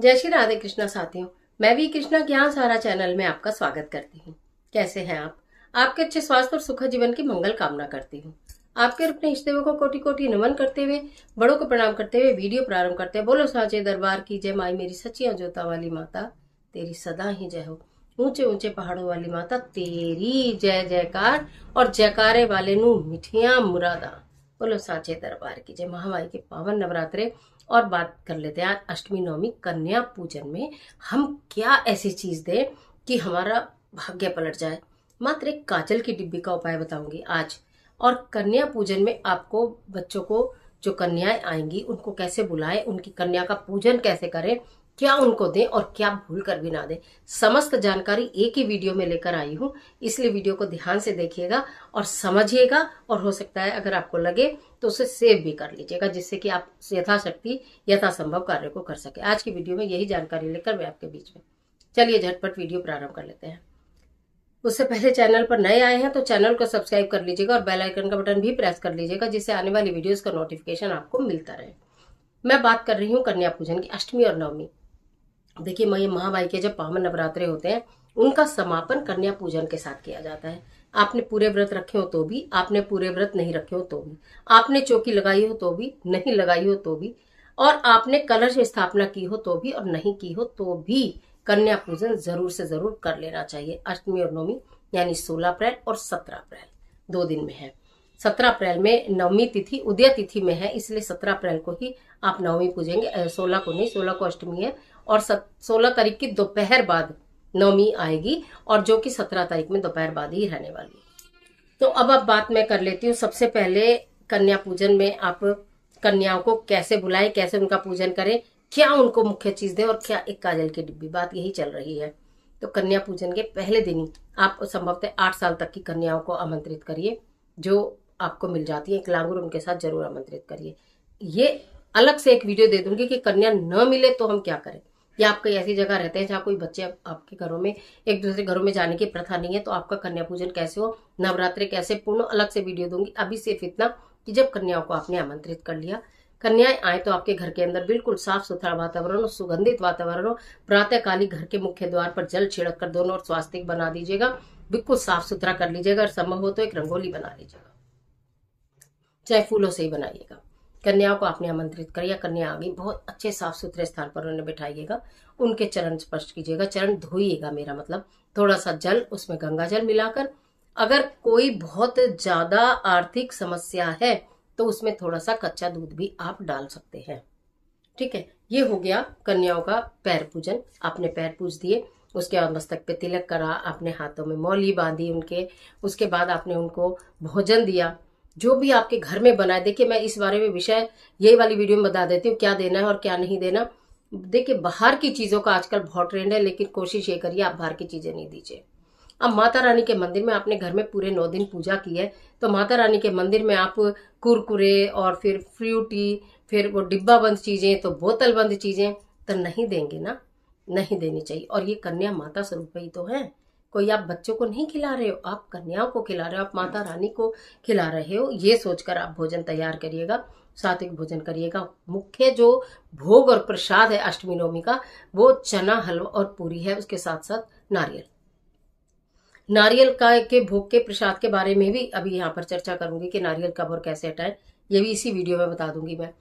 जय श्री राधे कृष्णा साथियों मैं भी कृष्णा ज्ञान सारा चैनल में आपका स्वागत करती हूँ कैसे हैं आप आपके अच्छे स्वास्थ्य और सुख जीवन की मंगल कामना करती हूँ आपके अपने रिश्ते को कोटि कोटि नमन करते हुए बड़ों को प्रणाम करते हुए वीडियो प्रारंभ करते हैं बोलो साचे दरबार की जय माई मेरी सचिया जोता वाली माता तेरी सदा ही जय हो ऊंचे ऊंचे पहाड़ों वाली माता तेरी जय जयकार और जयकारे वाले नू मिठिया मुरादा बोलो साचे दरबार की जय महामाई के पावन नवरात्रे और बात कर लेते हैं अष्टमी नवमी कन्या पूजन में हम क्या ऐसी चीज दें कि हमारा भाग्य पलट जाए मात्र एक काजल की डिब्बी का उपाय बताऊंगी आज और कन्या पूजन में आपको बच्चों को जो कन्याएं आएंगी उनको कैसे बुलाएं उनकी कन्या का पूजन कैसे करें क्या उनको दें और क्या भूल कर भी ना दें समस्त जानकारी एक ही वीडियो में लेकर आई हूँ इसलिए वीडियो को ध्यान से देखिएगा और समझिएगा और हो सकता है अगर आपको लगे तो उसे सेव भी कर लीजिएगा जिससे कि आप यथाशक्ति यथासंभव कार्य को कर सके आज की वीडियो में यही जानकारी लेकर मैं आपके बीच में चलिए झटपट वीडियो प्रारंभ कर लेते हैं उससे पहले चैनल पर नए आए हैं तो चैनल को सब्सक्राइब कर लीजिएगा और बेलाइकन का बटन भी प्रेस कर लीजिएगा जिससे आने वाली वीडियो का नोटिफिकेशन आपको मिलता रहे मैं बात कर रही हूँ कन्या पूजन की अष्टमी और नवमी देखिए मैं महामाई के जो पावन नवरात्रे होते हैं उनका समापन कन्या पूजन के साथ किया जाता है आपने पूरे व्रत रखे हो तो भी आपने पूरे व्रत नहीं रखे हो तो भी आपने चौकी लगाई हो तो भी नहीं लगाई हो तो भी और आपने कलश स्थापना की हो तो भी और नहीं की हो तो भी कन्या पूजन जरूर से जरूर कर लेना चाहिए अष्टमी और नवमी यानी 16 अप्रैल और 17 अप्रैल दो दिन में है 17 अप्रैल में नवमी तिथि उदय तिथि में है इसलिए 17 अप्रैल को ही आप नवमी पूजेंगे 16 को नहीं 16 को अष्टमी है और सोलह तारीख की दोपहर बाद नवमी आएगी और जो कि सत्रह तारीख में दोपहर बाद ही रहने वाली तो अब अब बात मैं कर लेती हूँ सबसे पहले कन्या पूजन में आप कन्याओं को कैसे बुलाए कैसे उनका पूजन करें क्या उनको मुख्य चीज दें और क्या एक काजल की डिब्बी बात यही चल रही है तो कन्या पूजन के पहले दिन ही आप संभवतः आठ साल तक की कन्याओं को आमंत्रित करिए जो आपको मिल जाती है एक लांगुर उनके साथ जरूर आमंत्रित करिए ये अलग से एक वीडियो दे दूंगी कि कन्या न मिले तो हम क्या करें या आप कहीं ऐसी जगह रहते हैं जहाँ कोई बच्चे आप, आपके घरों में एक दूसरे घरों में जाने की प्रथा नहीं है तो आपका कन्या पूजन कैसे हो नवरात्रि कैसे पूर्ण अलग से वीडियो दूंगी अभी सिर्फ इतना कि जब कन्याओं को आपने आमंत्रित कर लिया कन्याएं आए तो आपके घर के अंदर बिल्कुल साफ सुथरा वातावरण और सुगंधित वातावरण हो प्रातःकालीन घर के मुख्य द्वार पर जल छिड़क कर दोनों और स्वास्थ्य बना दीजिएगा बिल्कुल साफ सुथरा कर लीजिएगा और संभव हो तो एक रंगोली बना लीजिएगा चाहे फूलों से ही बनाइएगा कन्याओं को आपने आमंत्रित कर या कन्या आ गई बहुत अच्छे साफ सुथरे स्थान पर उन्हें बैठाइएगा उनके चरण स्पर्श कीजिएगा चरण धोइएगा मेरा मतलब थोड़ा सा जल उसमें गंगा जल मिलाकर अगर कोई बहुत ज्यादा आर्थिक समस्या है तो उसमें थोड़ा सा कच्चा दूध भी आप डाल सकते हैं ठीक है ये हो गया कन्याओं का पैर पूजन आपने पैर पूज दिए उसके बाद मस्तक पे तिलक करा आपने हाथों में मौली बांधी उनके उसके बाद आपने उनको भोजन दिया जो भी आपके घर में बनाए देखिए मैं इस बारे में विषय यही वाली वीडियो में बता देती हूँ क्या देना है और क्या नहीं देना देखिए बाहर की चीज़ों का आजकल बहुत ट्रेंड है लेकिन कोशिश ये करिए आप बाहर की चीज़ें नहीं दीजिए अब माता रानी के मंदिर में आपने घर में पूरे नौ दिन पूजा की है तो माता रानी के मंदिर में आप कुरकुरे और फिर फ्रूटी फिर वो डिब्बा बंद चीज़ें तो बोतल बंद चीज़ें तो नहीं देंगे ना नहीं देनी चाहिए और ये कन्या माता स्वरूप ही तो है कोई आप बच्चों को नहीं खिला रहे हो आप कन्याओं को खिला रहे हो आप माता रानी को खिला रहे हो ये सोचकर आप भोजन तैयार करिएगा सात्विक भोजन करिएगा मुख्य जो भोग और प्रसाद है अष्टमी नवमी का वो चना हलवा और पूरी है उसके साथ साथ नारियल नारियल का के भोग के प्रसाद के बारे में भी अभी यहाँ पर चर्चा करूंगी कि नारियल कब और कैसे हटाएं ये भी इसी वीडियो में बता दूंगी मैं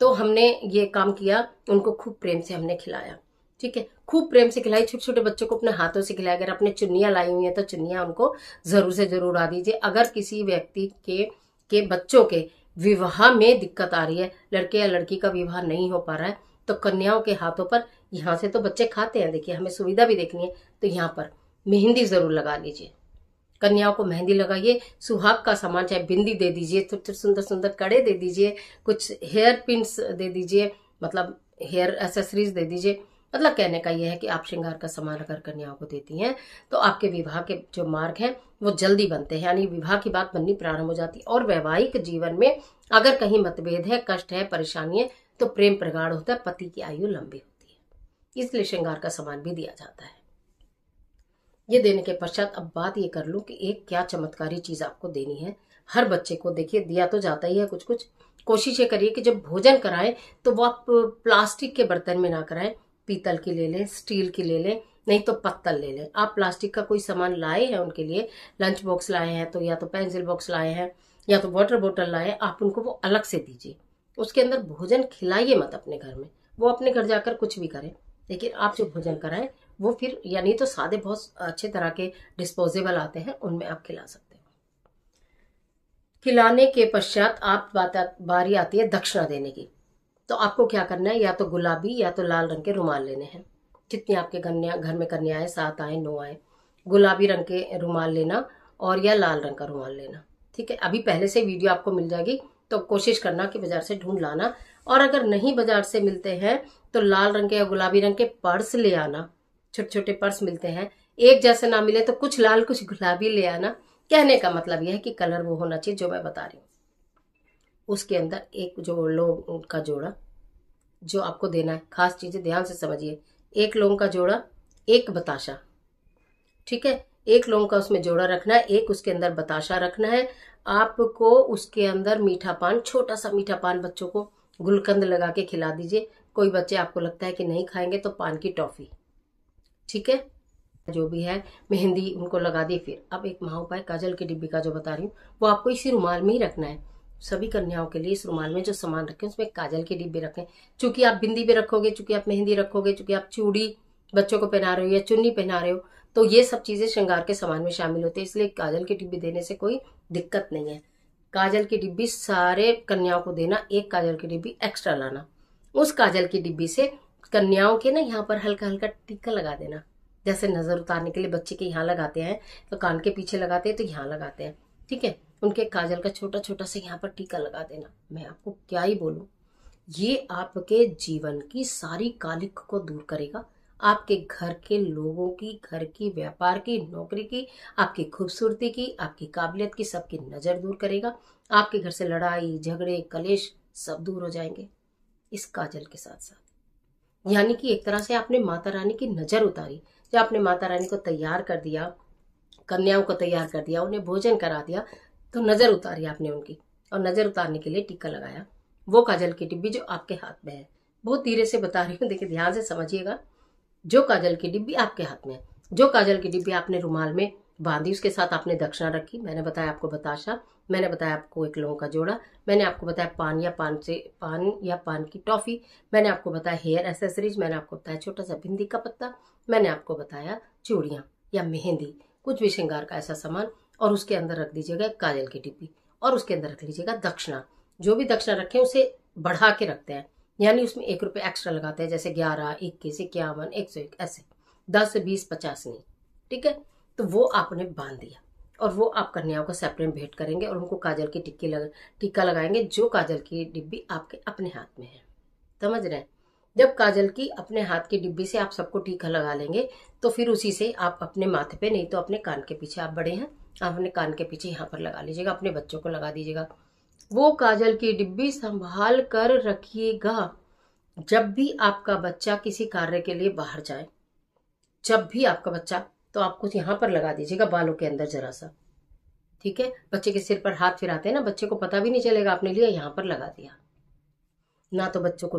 तो हमने ये काम किया उनको खूब प्रेम से हमने खिलाया ठीक है खूब प्रेम से खिलाई छोटे छोटे बच्चों को अपने हाथों से खिलाए अगर अपने चुनिया लाई हुई है तो चुनिया उनको ज़रूर से ज़रूर आ दीजिए अगर किसी व्यक्ति के के बच्चों के विवाह में दिक्कत आ रही है लड़के या लड़की का विवाह नहीं हो पा रहा है तो कन्याओं के हाथों पर यहाँ से तो बच्चे खाते हैं देखिए हमें सुविधा भी देखनी है तो यहाँ पर मेहंदी ज़रूर लगा लीजिए कन्याओं को मेहंदी लगाइए सुहाग का सामान चाहे बिंदी दे दीजिए छोटे तो छोटे सुंदर सुंदर कड़े दे दीजिए कुछ हेयर पिंस दे दीजिए मतलब हेयर एसेसरीज दे दीजिए मतलब कहने का यह है कि आप श्रृंगार का सामान अगर कन्याओं को देती हैं तो आपके विवाह के जो मार्ग हैं वो जल्दी बनते हैं यानी विवाह की बात बननी प्रारंभ हो जाती है और वैवाहिक जीवन में अगर कहीं मतभेद है कष्ट है परेशानी है तो प्रेम प्रगाढ़ होता है पति की आयु लंबी होती है इसलिए श्रृंगार का सामान भी दिया जाता है ये देने के पश्चात अब बात ये कर लूँ कि एक क्या चमत्कारी चीज़ आपको देनी है हर बच्चे को देखिए दिया तो जाता ही है कुछ कुछ कोशिश ये करिए कि जब भोजन कराएं तो वो आप प्लास्टिक के बर्तन में ना कराएं पीतल की ले लें स्टील की ले लें नहीं तो पत्तल ले लें आप प्लास्टिक का कोई सामान लाए हैं उनके लिए लंच बॉक्स लाए हैं तो या तो पेंसिल बॉक्स लाए हैं या तो वाटर बॉटल लाए आप उनको वो अलग से दीजिए उसके अंदर भोजन खिलाइए मत अपने घर में वो अपने घर जाकर कुछ भी करें लेकिन आप जो भोजन कराएं वो फिर यानी तो सादे बहुत अच्छे तरह के डिस्पोजेबल आते हैं उनमें आप खिला सकते हैं खिलाने के पश्चात आप बात बारी आती है दक्षिणा देने की तो आपको क्या करना है या तो गुलाबी या तो लाल रंग के रुमाल लेने हैं जितने आपके कन्या घर में कन्या आए सात आए नौ आए गुलाबी रंग के रुमाल लेना और या लाल रंग का रुमाल लेना ठीक है अभी पहले से वीडियो आपको मिल जाएगी तो कोशिश करना कि बाजार से ढूंढ लाना और अगर नहीं बाजार से मिलते हैं तो लाल रंग के या गुलाबी रंग के पर्स ले आना छोटे छोटे पर्स मिलते हैं एक जैसे ना मिले तो कुछ लाल कुछ गुलाबी ले आना कहने का मतलब यह है कि कलर वो होना चाहिए जो मैं बता रही हूँ उसके अंदर एक जो लोग का जोड़ा जो आपको देना है खास चीज़ें ध्यान से समझिए एक लौंग का जोड़ा एक बताशा ठीक है एक लौंग का उसमें जोड़ा रखना है एक उसके अंदर बताशा रखना है आपको उसके अंदर मीठा पान छोटा सा मीठा पान बच्चों को गुलकंद लगा के खिला दीजिए कोई बच्चे आपको लगता है कि नहीं खाएंगे तो पान की टॉफ़ी ठीक है जो भी है मेहंदी उनको लगा दी फिर अब एक महा उपाय काजल की डिब्बी का जो बता रही हूँ वो आपको इसी रुमाल में ही रखना है सभी कन्याओं के लिए इस रुमाल में जो सामान रखे उसमें काजल के डिब्बे रखें चूंकि आप बिंदी पे रखोगे चूंकि आप मेहंदी रखोगे चूंकि आप चूड़ी बच्चों को पहना रहे हो या चुन्नी पहना रहे हो तो ये सब चीजें श्रृंगार के सामान में शामिल होते हैं इसलिए काजल के डिब्बे देने से कोई दिक्कत नहीं है काजल की डिब्बी सारे कन्याओं को देना एक काजल की डिब्बी एक्स्ट्रा लाना उस काजल की डिब्बी से कन्याओं के ना यहाँ पर हल्का हल्का टीका लगा देना जैसे नजर उतारने के लिए बच्चे के यहाँ लगाते हैं तो कान के पीछे लगाते हैं तो यहाँ लगाते हैं ठीक है उनके काजल का छोटा छोटा सा यहाँ पर टीका लगा देना मैं आपको क्या ही बोलूँ ये आपके जीवन की सारी कालिक को दूर करेगा आपके घर के लोगों की घर की व्यापार की नौकरी की आपकी खूबसूरती की आपकी काबिलियत की सबकी नज़र दूर करेगा आपके घर से लड़ाई झगड़े कलेश सब दूर हो जाएंगे इस काजल के साथ साथ यानी कि एक तरह से आपने माता रानी की नज़र उतारी जब आपने माता रानी को तैयार कर दिया कन्याओं को तैयार कर दिया उन्हें भोजन करा दिया तो नज़र उतारी आपने उनकी और नज़र उतारने के लिए टीका लगाया वो काजल की डिब्बी जो आपके हाथ में है बहुत धीरे से बता रही हूँ देखिए ध्यान से समझिएगा जो काजल की डिब्बी आपके हाथ में है जो काजल की डिब्बी आपने रुमाल में बांधी उसके साथ आपने दक्षिणा रखी मैंने बताया आपको बताशा मैंने बताया आपको एक लोगों का जोड़ा मैंने आपको बताया पान या पान से पान या पान की टॉफ़ी मैंने आपको बताया हेयर एसेसरीज मैंने आपको बताया छोटा सा बिंदी का पत्ता मैंने आपको बताया चूड़ियाँ या मेहंदी कुछ भी श्रृंगार का ऐसा सामान और उसके अंदर रख दीजिएगा एक काजल की टिप्पी और उसके अंदर रख लीजिएगा दक्षिणा जो भी दक्षिणा रखें उसे बढ़ा के रखते हैं यानी उसमें एक रुपये एक्स्ट्रा लगाते हैं जैसे ग्यारह इक्कीस इक्यावन एक सौ एक ऐसे दस बीस पचास नहीं ठीक है तो वो आपने बांध दिया और वो आप कन्याओं को सेपरेट भेंट करेंगे और उनको काजल की टिक्की लग टिक्का लगाएंगे जो काजल की डिब्बी आपके अपने हाथ में है समझ रहे हैं जब काजल की अपने हाथ की डिब्बी से आप सबको टीका लगा लेंगे तो फिर उसी से आप अपने माथे पे नहीं तो अपने कान के पीछे आप बड़े हैं आप अपने कान के पीछे यहाँ पर लगा लीजिएगा अपने बच्चों को लगा दीजिएगा वो काजल की डिब्बी संभाल कर रखिएगा जब भी आपका बच्चा किसी कार्य के लिए बाहर जाए जब भी आपका बच्चा तो आप कुछ यहाँ पर लगा दीजिएगा बालों के अंदर जरा सा ठीक है बच्चे के सिर पर हाथ फिराते हैं ना बच्चे को पता भी नहीं चलेगा आपने लिया यहाँ पर लगा दिया ना तो बच्चों को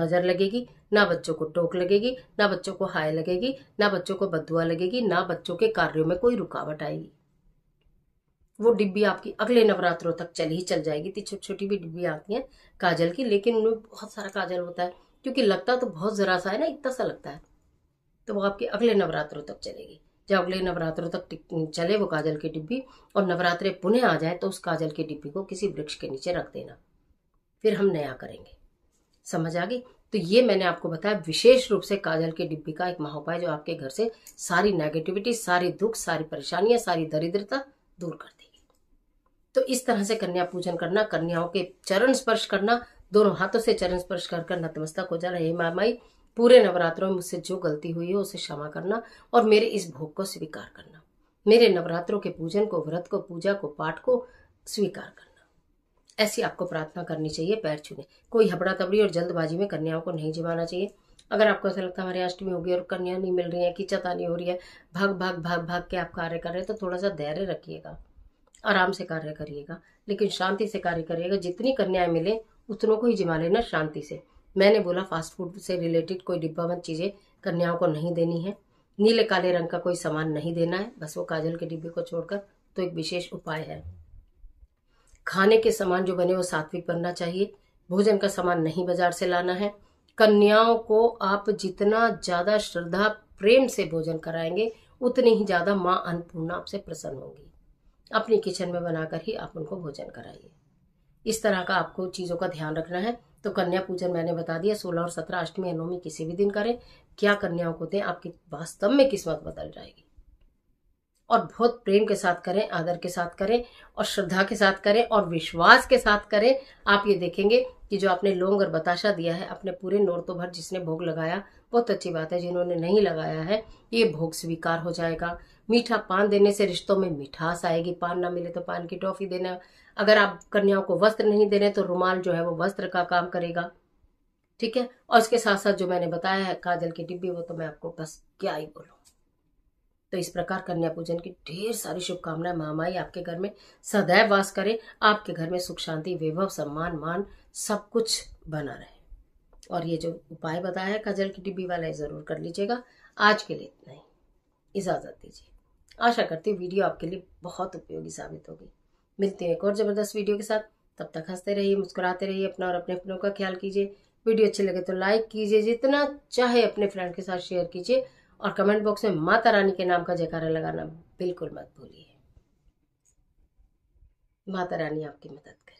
नज़र लगेगी ना बच्चों को टोक लगेगी ना बच्चों को हाय लगेगी ना बच्चों को बदुआ लगेगी ना बच्चों के कार्यों में कोई रुकावट आएगी वो डिब्बी आपकी अगले नवरात्रों तक चल ही चल जाएगी इतनी छोटी छोटी भी डिब्बी आती हैं काजल की लेकिन उनमें बहुत सारा काजल होता है क्योंकि लगता तो बहुत ज़रा सा है ना इतना सा लगता है तो वो आपके अगले नवरात्रों तक चलेगी जब अगले नवरात्रों तक चले वो काजल की डिब्बी और नवरात्रे पुनः आ जाए तो उस काजल की डिब्बी को किसी वृक्ष के नीचे रख देना फिर हम नया करेंगे समझ आ गई तो ये मैंने आपको बताया विशेष रूप से काजल की डिब्बी का एक महा उपाय जो आपके घर से सारी नेगेटिविटी सारी दुख सारी परेशानियां सारी दरिद्रता दूर करता तो इस तरह से कन्या पूजन करना कन्याओं के चरण स्पर्श करना दोनों हाथों से चरण स्पर्श कर कर नतमस्तक हो जाना हे माई पूरे नवरात्रों में मुझसे जो गलती हुई है उसे क्षमा करना और मेरे इस भोग को स्वीकार करना मेरे नवरात्रों के पूजन को व्रत को पूजा को पाठ को स्वीकार करना ऐसी आपको प्रार्थना करनी चाहिए पैर छूने कोई हबड़ा तबड़ी और जल्दबाजी में कन्याओं को नहीं जमाना चाहिए अगर आपको ऐसा लगता है हमारी अष्टमी होगी और कन्या नहीं मिल रही है कि नहीं हो रही है भाग भाग भाग भाग के आप कार्य कर रहे हैं तो थोड़ा सा धैर्य रखिएगा आराम से कार्य करिएगा लेकिन शांति से कार्य करिएगा जितनी कन्याएं मिले उतनों को ही जिमा लेना शांति से मैंने बोला फास्ट फूड से रिलेटेड कोई डिब्बाबंद चीज़ें कन्याओं को नहीं देनी है नीले काले रंग का कोई सामान नहीं देना है बस वो काजल के डिब्बे को छोड़कर तो एक विशेष उपाय है खाने के सामान जो बने वो सात्विक बनना चाहिए भोजन का सामान नहीं बाजार से लाना है कन्याओं को आप जितना ज्यादा श्रद्धा प्रेम से भोजन कराएंगे उतनी ही ज्यादा माँ अन्नपूर्णा आपसे प्रसन्न होंगी अपने किचन में बनाकर ही आप उनको भोजन कराइए इस तरह का आपको चीज़ों का ध्यान रखना है तो कन्या पूजन मैंने बता दिया सोलह और सत्रह अष्टमी नौमी किसी भी दिन करें क्या कन्याओं को दें आपकी वास्तव में किस्मत बदल जाएगी और बहुत प्रेम के साथ करें आदर के साथ करें और श्रद्धा के साथ करें और विश्वास के साथ करें आप ये देखेंगे कि जो आपने लोंग और बताशा दिया है अपने पूरे नोरतों तो भर जिसने भोग लगाया बहुत अच्छी बात है जिन्होंने नहीं लगाया है ये भोग स्वीकार हो जाएगा मीठा पान देने से रिश्तों में मिठास आएगी पान ना मिले तो पान की टॉफी देना अगर आप कन्याओं को वस्त्र नहीं दे रहे तो रुमाल जो है वो वस्त्र का काम करेगा ठीक है और इसके साथ साथ जो मैंने बताया है काजल की डिब्बी वो तो मैं आपको बस क्या ही बोलूँ तो इस प्रकार कन्या पूजन की ढेर सारी शुभकामनाएं महामाई आपके घर में सदैव वास करे आपके घर में सुख शांति वैभव सम्मान मान सब कुछ बना रहे और ये जो उपाय बताया है काजल की डिब्बी वाला ज़रूर कर लीजिएगा आज के लिए इतना ही इजाज़त दीजिए आशा करती हूँ वीडियो आपके लिए बहुत उपयोगी साबित होगी मिलते हैं एक और ज़बरदस्त वीडियो के साथ तब तक हंसते रहिए मुस्कुराते रहिए अपना और अपने अपनों का ख्याल कीजिए वीडियो अच्छी लगे तो लाइक कीजिए जितना चाहे अपने फ्रेंड के साथ शेयर कीजिए और कमेंट बॉक्स में माता रानी के नाम का जयकारा लगाना बिल्कुल मत भूलिए माता रानी आपकी मदद करे